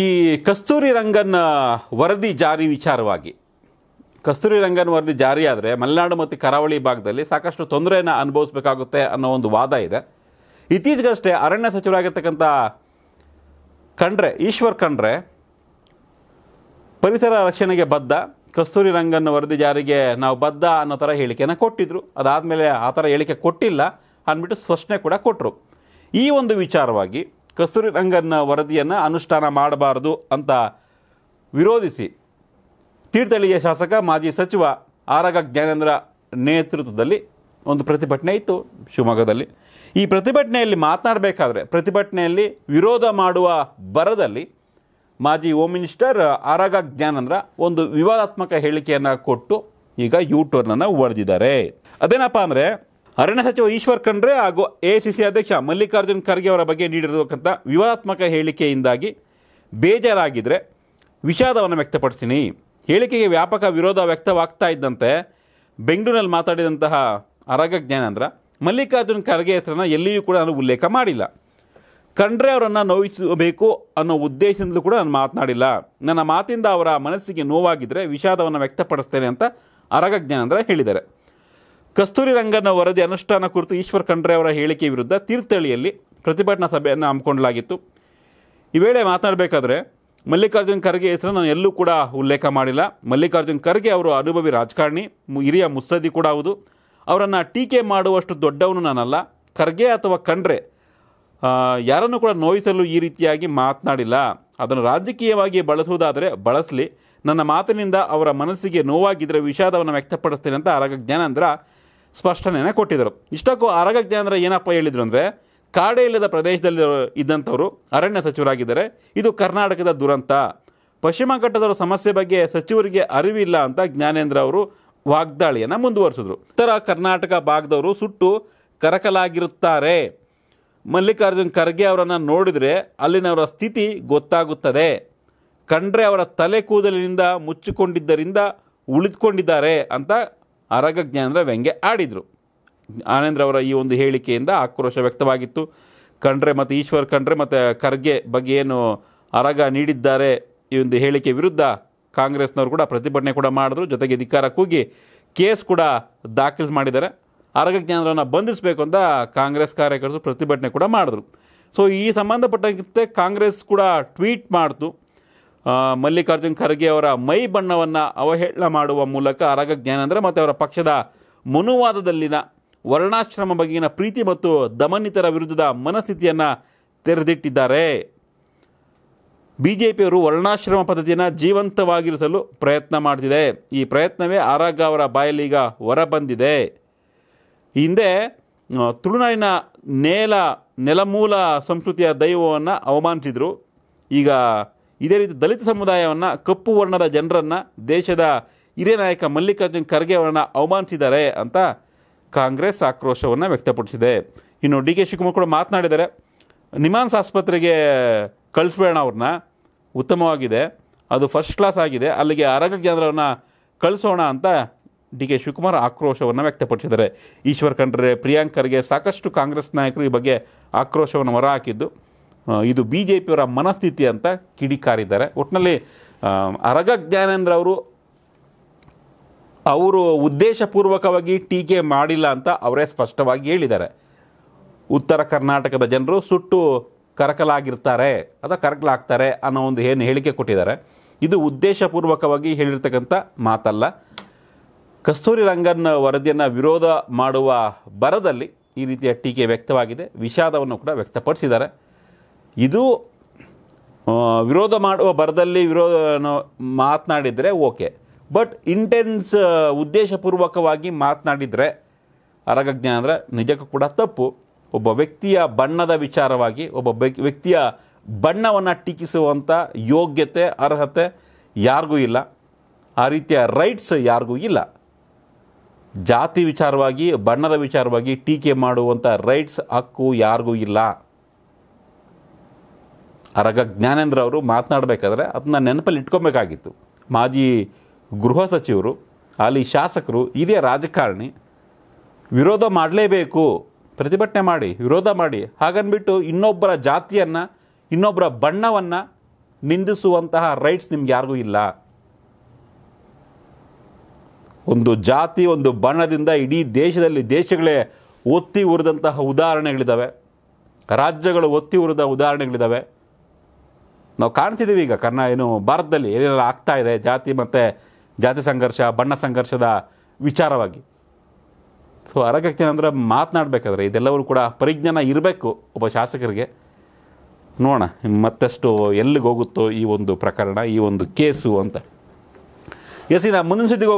ಈ ಕಸ್ತೂರಿ ರಂಗನ್ ವರದಿ ಜಾರಿ ವಿಚಾರವಾಗಿ ಕಸ್ತೂರಿ ರಂಗನ್ ವರದಿ ಜಾರಿಯಾದರೆ ಮಲೆನಾಡು ಮತ್ತು ಕರಾವಳಿ ಭಾಗದಲ್ಲಿ ಸಾಕಷ್ಟು ತೊಂದರೆಯನ್ನು ಅನುಭವಿಸಬೇಕಾಗುತ್ತೆ ಅನ್ನೋ ಒಂದು ವಾದ ಇದೆ ಇತ್ತೀಚೆಗಷ್ಟೇ ಅರಣ್ಯ ಸಚಿವರಾಗಿರ್ತಕ್ಕಂಥ ಖಂಡ್ರೆ ಈಶ್ವರ್ ಖಂಡ್ರೆ ಪರಿಸರ ರಕ್ಷಣೆಗೆ ಬದ್ಧ ಕಸ್ತೂರಿ ರಂಗನ್ನು ವರದಿ ಜಾರಿಗೆ ನಾವು ಬದ್ಧ ಅನ್ನೋ ಥರ ಹೇಳಿಕೆಯನ್ನು ಕೊಟ್ಟಿದ್ದರು ಅದಾದಮೇಲೆ ಆ ಥರ ಹೇಳಿಕೆ ಕೊಟ್ಟಿಲ್ಲ ಅಂದ್ಬಿಟ್ಟು ಸ್ಪಷ್ಟನೆ ಕೂಡ ಕೊಟ್ಟರು ಈ ಒಂದು ವಿಚಾರವಾಗಿ ಕಸ್ತೂರಿ ರಂಗನ್ ವರದಿಯನ್ನು ಅನುಷ್ಠಾನ ಮಾಡಬಾರದು ಅಂತ ವಿರೋಧಿಸಿ ತೀರ್ಥಹಳ್ಳಿಯ ಶಾಸಕ ಮಾಜಿ ಸಚಿವ ಆರಗ ಜ್ಞಾನೇಂದ್ರ ನೇತೃತ್ವದಲ್ಲಿ ಒಂದು ಪ್ರತಿಭಟನೆ ಇತ್ತು ಶಿವಮೊಗ್ಗದಲ್ಲಿ ಈ ಪ್ರತಿಭಟನೆಯಲ್ಲಿ ಮಾತನಾಡಬೇಕಾದ್ರೆ ಪ್ರತಿಭಟನೆಯಲ್ಲಿ ವಿರೋಧ ಮಾಡುವ ಬರದಲ್ಲಿ ಮಾಜಿ ಹೋಮ್ ಮಿನಿಸ್ಟರ್ ಆರಗ ಜ್ಞಾನೇಂದ್ರ ಒಂದು ವಿವಾದಾತ್ಮಕ ಹೇಳಿಕೆಯನ್ನು ಕೊಟ್ಟು ಈಗ ಯೂಟ್ಯೂರ್ನನ್ನು ಹೊಡೆದಿದ್ದಾರೆ ಅದೇನಪ್ಪ ಅಂದರೆ ಅರಣ್ಯ ಸಚಿವ ಈಶ್ವರ್ ಖಂಡ್ರೆ ಹಾಗೂ ಎಐಸಿಸಿ ಅಧ್ಯಕ್ಷ ಮಲ್ಲಿಕಾರ್ಜುನ್ ಖರ್ಗೆ ಅವರ ಬಗ್ಗೆ ನೀಡಿರತಕ್ಕಂಥ ವಿವಾದಾತ್ಮಕ ಹೇಳಿಕೆಯಿಂದಾಗಿ ಬೇಜಾರಾಗಿದ್ದರೆ ವಿಷಾದವನ್ನು ವ್ಯಕ್ತಪಡಿಸ್ತೀನಿ ಹೇಳಿಕೆಗೆ ವ್ಯಾಪಕ ವಿರೋಧ ವ್ಯಕ್ತವಾಗ್ತಾ ಇದ್ದಂತೆ ಬೆಂಗಳೂರಿನಲ್ಲಿ ಮಾತಾಡಿದಂತಹ ಅರಗ ಜ್ಞಾನೇಂದ್ರ ಮಲ್ಲಿಕಾರ್ಜುನ್ ಖರ್ಗೆ ಹೆಸರನ್ನು ಎಲ್ಲಿಯೂ ಕೂಡ ನಾನು ಉಲ್ಲೇಖ ಮಾಡಿಲ್ಲ ಖಂಡ್ರೆ ಅವರನ್ನು ನೋವಿಸಬೇಕು ಅನ್ನೋ ಉದ್ದೇಶದಿಂದಲೂ ಕೂಡ ನಾನು ಮಾತನಾಡಿಲ್ಲ ನನ್ನ ಮಾತಿಂದ ಅವರ ಮನಸ್ಸಿಗೆ ನೋವಾಗಿದ್ದರೆ ವಿಷಾದವನ್ನು ವ್ಯಕ್ತಪಡಿಸ್ತೇನೆ ಅಂತ ಅರಗ ಜ್ಞಾನೇಂದ್ರ ಹೇಳಿದ್ದಾರೆ ಕಸ್ತೂರಿ ರಂಗನ ವರದಿ ಅನುಷ್ಠಾನ ಕುರಿತು ಈಶ್ವರ್ ಖಂಡ್ರೆ ಅವರ ಹೇಳಿಕೆ ವಿರುದ್ಧ ತೀರ್ಥಹಳ್ಳಿಯಲ್ಲಿ ಪ್ರತಿಭಟನಾ ಸಭೆಯನ್ನು ಹಮ್ಮಿಕೊಳ್ಳಲಾಗಿತ್ತು ಈ ವೇಳೆ ಮಾತನಾಡಬೇಕಾದ್ರೆ ಮಲ್ಲಿಕಾರ್ಜುನ್ ಖರ್ಗೆ ಹೆಸರು ನಾನು ಎಲ್ಲೂ ಕೂಡ ಉಲ್ಲೇಖ ಮಾಡಿಲ್ಲ ಮಲ್ಲಿಕಾರ್ಜುನ್ ಖರ್ಗೆ ಅವರು ಅನುಭವಿ ರಾಜಕಾರಣಿ ಹಿರಿಯ ಮುಸ್ಸದಿ ಕೂಡ ಹೌದು ಅವರನ್ನು ಟೀಕೆ ಮಾಡುವಷ್ಟು ದೊಡ್ಡವನು ನಾನಲ್ಲ ಖರ್ಗೆ ಅಥವಾ ಖಂಡ್ರೆ ಯಾರನ್ನು ಕೂಡ ನೋಯಿಸಲು ಈ ರೀತಿಯಾಗಿ ಮಾತನಾಡಿಲ್ಲ ಅದನ್ನು ರಾಜಕೀಯವಾಗಿ ಬಳಸುವುದಾದರೆ ಬಳಸಲಿ ನನ್ನ ಮಾತಿನಿಂದ ಅವರ ಮನಸ್ಸಿಗೆ ನೋವಾಗಿದ್ದರೆ ವಿಷಾದವನ್ನು ವ್ಯಕ್ತಪಡಿಸ್ತೇನೆ ಅಂತ ಆರಾಗ ಜ್ಞಾನಂದ್ರ ಸ್ಪಷ್ಟನೆಯನ್ನು ಕೊಟ್ಟಿದ್ದರು ಇಷ್ಟಕ್ಕೂ ಆರಗ ಜ್ಞಾನರ ಏನಪ್ಪ ಹೇಳಿದರು ಅಂದರೆ ಕಾಡೇ ಇಲ್ಲದ ಪ್ರದೇಶದಲ್ಲಿ ಇದ್ದಂಥವರು ಅರಣ್ಯ ಸಚಿವರಾಗಿದ್ದಾರೆ ಇದು ಕರ್ನಾಟಕದ ದುರಂತ ಪಶ್ಚಿಮ ಘಟ್ಟದವರ ಸಮಸ್ಯೆ ಬಗ್ಗೆ ಸಚಿವರಿಗೆ ಅರಿವಿಲ್ಲ ಅಂತ ಜ್ಞಾನೇಂದ್ರ ಅವರು ವಾಗ್ದಾಳಿಯನ್ನು ಮುಂದುವರಿಸಿದ್ರು ಥರ ಕರ್ನಾಟಕ ಭಾಗದವರು ಸುಟ್ಟು ಕರಕಲಾಗಿರುತ್ತಾರೆ ಮಲ್ಲಿಕಾರ್ಜುನ್ ಖರ್ಗೆ ಅವರನ್ನು ನೋಡಿದರೆ ಅಲ್ಲಿನವರ ಸ್ಥಿತಿ ಗೊತ್ತಾಗುತ್ತದೆ ಕಂಡ್ರೆ ಅವರ ತಲೆ ಕೂದಲಿನಿಂದ ಮುಚ್ಚಿಕೊಂಡಿದ್ದರಿಂದ ಉಳಿದುಕೊಂಡಿದ್ದಾರೆ ಅಂತ ಅರಗಜ್ಞಾನರ ವ್ಯಂಗ್ಯ ಆಡಿದರು ಆನಂದ್ರವರ ಈ ಒಂದು ಹೇಳಿಕೆಯಿಂದ ಆಕ್ರೋಶ ವ್ಯಕ್ತವಾಗಿತ್ತು ಖಂಡ್ರೆ ಮತ್ತು ಈಶ್ವರ್ ಕಂಡ್ರೆ ಮತ್ತು ಖರ್ಗೆ ಬಗ್ಗೆ ಏನು ಅರಗ ನೀಡಿದ್ದಾರೆ ಈ ಒಂದು ಹೇಳಿಕೆ ವಿರುದ್ಧ ಕಾಂಗ್ರೆಸ್ನವರು ಕೂಡ ಪ್ರತಿಭಟನೆ ಕೂಡ ಮಾಡಿದ್ರು ಜೊತೆಗೆ ಅಧಿಕಾರ ಕೂಗಿ ಕೇಸ್ ಕೂಡ ದಾಖಲಿಸಿ ಮಾಡಿದ್ದಾರೆ ಅರಗಜ್ಞಾನರನ್ನು ಬಂಧಿಸಬೇಕು ಅಂತ ಕಾಂಗ್ರೆಸ್ ಕಾರ್ಯಕರ್ತರು ಪ್ರತಿಭಟನೆ ಕೂಡ ಮಾಡಿದ್ರು ಸೊ ಈ ಸಂಬಂಧಪಟ್ಟಂತೆ ಕಾಂಗ್ರೆಸ್ ಕೂಡ ಟ್ವೀಟ್ ಮಾಡ್ತು ಮಲ್ಲಿಕಾರ್ಜುನ್ ಖರ್ಗೆ ಅವರ ಮೈ ಬಣ್ಣವನ್ನು ಅವಹೇಳನ ಮಾಡುವ ಮೂಲಕ ಅರಗ ಜ್ಞಾನೇಂದ್ರ ಮತ್ತು ಅವರ ಪಕ್ಷದ ಮನುವಾದದಲ್ಲಿನ ವರ್ಣಾಶ್ರಮ ಬಗೆಗಿನ ಪ್ರೀತಿ ಮತ್ತು ದಮನಿತರ ವಿರುದ್ಧದ ಮನಸ್ಥಿತಿಯನ್ನು ತೆರೆದಿಟ್ಟಿದ್ದಾರೆ ಬಿ ಜೆ ಪಿಯವರು ವರ್ಣಾಶ್ರಮ ಪದ್ಧತಿಯನ್ನು ಜೀವಂತವಾಗಿರಿಸಲು ಪ್ರಯತ್ನ ಮಾಡ್ತಿದೆ ಈ ಪ್ರಯತ್ನವೇ ಆರಾಗ ಅವರ ಬಾಯಲ್ಲೀಗ ಹೊರಬಂದಿದೆ ಹಿಂದೆ ತುಳುನಾಡಿನ ನೇಲ ನೆಲಮೂಲ ಸಂಸ್ಕೃತಿಯ ದೈವವನ್ನು ಅವಮಾನಿಸಿದರು ಈಗ ಇದೇ ರೀತಿ ದಲಿತ ಸಮುದಾಯವನ್ನು ಕಪ್ಪು ವರ್ಣದ ಜನರನ್ನು ದೇಶದ ಹಿರಿಯ ನಾಯಕ ಮಲ್ಲಿಕಾರ್ಜುನ್ ಖರ್ಗೆ ಅವರನ್ನು ಅವಮಾನಿಸಿದ್ದಾರೆ ಅಂತ ಕಾಂಗ್ರೆಸ್ ಆಕ್ರೋಶವನ್ನು ವ್ಯಕ್ತಪಡಿಸಿದೆ ಇನ್ನು ಡಿ ಕೆ ಶಿವಕುಮಾರ್ ಕೂಡ ಮಾತನಾಡಿದ್ದಾರೆ ನಿಮಾನ್ಸ್ ಆಸ್ಪತ್ರೆಗೆ ಕಳಿಸ್ಬೇಡ ಅವ್ರನ್ನ ಉತ್ತಮವಾಗಿದೆ ಅದು ಫಸ್ಟ್ ಕ್ಲಾಸ್ ಆಗಿದೆ ಅಲ್ಲಿಗೆ ಆರೋಗ್ಯ ಕೇಂದ್ರವನ್ನು ಕಳಿಸೋಣ ಅಂತ ಡಿ ಕೆ ಶಿವಕುಮಾರ್ ಆಕ್ರೋಶವನ್ನು ವ್ಯಕ್ತಪಡಿಸಿದ್ದಾರೆ ಈಶ್ವರ್ ಖಂಡ್ರೆ ಪ್ರಿಯಾಂಕ್ ಖರ್ಗೆ ಸಾಕಷ್ಟು ಕಾಂಗ್ರೆಸ್ ನಾಯಕರು ಈ ಬಗ್ಗೆ ಆಕ್ರೋಶವನ್ನು ಹೊರಹಾಕಿದ್ದು ಇದು ಬಿ ಜೆ ಪಿಯವರ ಮನಸ್ಥಿತಿ ಅಂತ ಕಿಡಿಕಾರಿದ್ದಾರೆ ಒಟ್ಟಿನಲ್ಲಿ ಅರಗ ಜ್ಞಾನೇಂದ್ರ ಅವರು ಅವರು ಉದ್ದೇಶಪೂರ್ವಕವಾಗಿ ಟೀಕೆ ಮಾಡಿಲ್ಲ ಅಂತ ಅವರೇ ಸ್ಪಷ್ಟವಾಗಿ ಹೇಳಿದ್ದಾರೆ ಉತ್ತರ ಕರ್ನಾಟಕದ ಜನರು ಸುಟ್ಟು ಕರಕಲಾಗಿರ್ತಾರೆ ಅಥವಾ ಕರಕಲಾಗ್ತಾರೆ ಅನ್ನೋ ಒಂದು ಏನು ಹೇಳಿಕೆ ಕೊಟ್ಟಿದ್ದಾರೆ ಇದು ಉದ್ದೇಶಪೂರ್ವಕವಾಗಿ ಹೇಳಿರ್ತಕ್ಕಂಥ ಮಾತಲ್ಲ ಕಸ್ತೂರಿ ರಂಗನ್ ವರದಿಯನ್ನು ವಿರೋಧ ಮಾಡುವ ಬರದಲ್ಲಿ ಈ ರೀತಿಯ ಟೀಕೆ ವ್ಯಕ್ತವಾಗಿದೆ ವಿಷಾದವನ್ನು ಕೂಡ ವ್ಯಕ್ತಪಡಿಸಿದ್ದಾರೆ ಇದು ವಿರೋಧ ಮಾಡುವ ಬರದಲ್ಲಿ ವಿರೋಧ ಮಾತನಾಡಿದರೆ ಓಕೆ ಬಟ್ ಇಂಟೆನ್ಸ್ ಉದ್ದೇಶಪೂರ್ವಕವಾಗಿ ಮಾತನಾಡಿದರೆ ಅರಗಜ್ಞ ಅಂದರೆ ನಿಜಕ್ಕೂ ಕೂಡ ತಪ್ಪು ಒಬ್ಬ ವ್ಯಕ್ತಿಯ ಬಣ್ಣದ ವಿಚಾರವಾಗಿ ಒಬ್ಬ ವ್ಯಕ್ತಿಯ ಬಣ್ಣವನ್ನು ಟೀಕಿಸುವಂಥ ಯೋಗ್ಯತೆ ಅರ್ಹತೆ ಯಾರಿಗೂ ಇಲ್ಲ ಆ ರೀತಿಯ ರೈಟ್ಸ್ ಯಾರಿಗೂ ಇಲ್ಲ ಜಾತಿ ವಿಚಾರವಾಗಿ ಬಣ್ಣದ ವಿಚಾರವಾಗಿ ಟೀಕೆ ಮಾಡುವಂಥ ರೈಟ್ಸ್ ಹಕ್ಕು ಯಾರಿಗೂ ಇಲ್ಲ ಅರಗ ಜ್ಞಾನೇಂದ್ರ ಅವರು ಮಾತನಾಡಬೇಕಾದ್ರೆ ಅದನ್ನ ನೆನಪಲ್ಲಿ ಇಟ್ಕೊಬೇಕಾಗಿತ್ತು ಮಾಜಿ ಗೃಹ ಸಚಿವರು ಅಲ್ಲಿ ಶಾಸಕರು ಹಿರಿಯ ರಾಜಕಾರಣಿ ವಿರೋಧ ಮಾಡಲೇಬೇಕು ಪ್ರತಿಭಟನೆ ಮಾಡಿ ವಿರೋಧ ಮಾಡಿ ಹಾಗನ್ಬಿಟ್ಟು ಇನ್ನೊಬ್ಬರ ಜಾತಿಯನ್ನು ಇನ್ನೊಬ್ಬರ ಬಣ್ಣವನ್ನು ನಿಂದಿಸುವಂತಹ ರೈಟ್ಸ್ ನಿಮ್ಗೆ ಯಾರಿಗೂ ಇಲ್ಲ ಒಂದು ಜಾತಿ ಒಂದು ಬಣ್ಣದಿಂದ ಇಡೀ ದೇಶದಲ್ಲಿ ದೇಶಗಳೇ ಒತ್ತಿ ಉರಿದಂತಹ ಉದಾಹರಣೆಗಳಿದ್ದಾವೆ ರಾಜ್ಯಗಳು ಒತ್ತಿ ಉರಿದ ಉದಾಹರಣೆಗಳಿದ್ದಾವೆ ನಾವು ಕಾಣ್ತಿದ್ದೀವಿ ಈಗ ಕರ್ನಾ ಏನು ಭಾರತದಲ್ಲಿ ಏನೇನೆಲ್ಲ ಆಗ್ತಾ ಇದೆ ಜಾತಿ ಮತ್ತು ಜಾತಿ ಸಂಘರ್ಷ ಬಣ್ಣ ಸಂಘರ್ಷದ ವಿಚಾರವಾಗಿ ಸೊ ಆರೋಗ್ಯಕ್ಕೆ ಏನಂದ್ರೆ ಮಾತನಾಡಬೇಕಾದ್ರೆ ಇದೆಲ್ಲವರು ಕೂಡ ಪರಿಜ್ಞಾನ ಇರಬೇಕು ಒಬ್ಬ ಶಾಸಕರಿಗೆ ನೋಡೋಣ ಮತ್ತಷ್ಟು ಎಲ್ಲಿಗೆ ಹೋಗುತ್ತೋ ಈ ಒಂದು ಪ್ರಕರಣ ಈ ಒಂದು ಕೇಸು ಅಂತ ಎಸ್ ಈಗ ಮುಂದಿನ ಸುದ್ದಿಗೆ